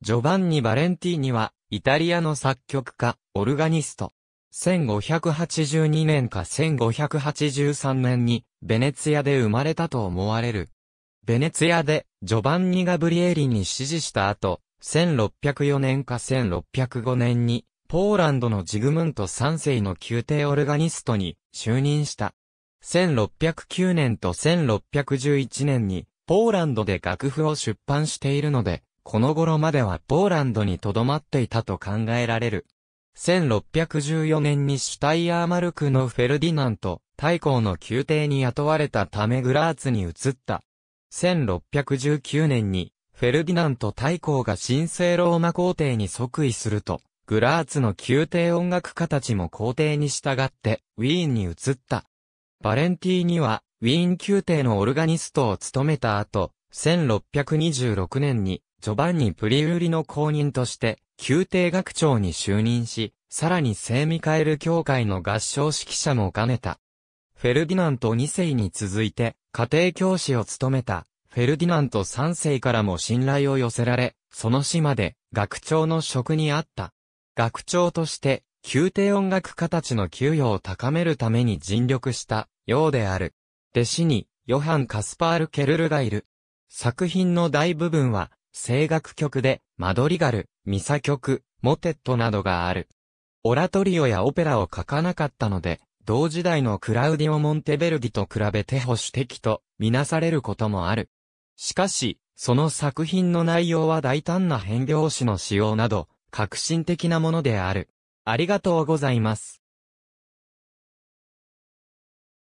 ジョバンニ・バレンティーニは、イタリアの作曲家、オルガニスト。1582年か1583年に、ベネツィアで生まれたと思われる。ベネツィアで、ジョバンニ・ガブリエリに支持した後、1604年か1605年に、ポーランドのジグムント3世の宮廷オルガニストに就任した。1609年と1611年に、ポーランドで楽譜を出版しているので、この頃まではポーランドに留まっていたと考えられる。1614年にシュタイアーマルクのフェルディナント、大公の宮廷に雇われたためグラーツに移った。1619年に、フェルディナント大公が神聖ローマ皇帝に即位すると、グラーツの宮廷音楽家たちも皇帝に従って、ウィーンに移った。バレンティーには、ウィーン宮廷のオルガニストを務めた後、1626年に、ジョバンニ・プリウリの公認として、宮廷学長に就任し、さらに聖ミカエル教会の合唱指揮者も兼ねた。フェルディナント2世に続いて、家庭教師を務めた、フェルディナント3世からも信頼を寄せられ、その死まで、学長の職にあった。学長として、宮廷音楽家たちの給与を高めるために尽力した、ようである。弟子に、ヨハン・カスパール・ケルルがいる。作品の大部分は、声楽曲で、マドリガル、ミサ曲、モテットなどがある。オラトリオやオペラを書かなかったので、同時代のクラウディオ・モンテベルディと比べて保守的とみなされることもある。しかし、その作品の内容は大胆な変拍子の使用など、革新的なものである。ありがとうございます。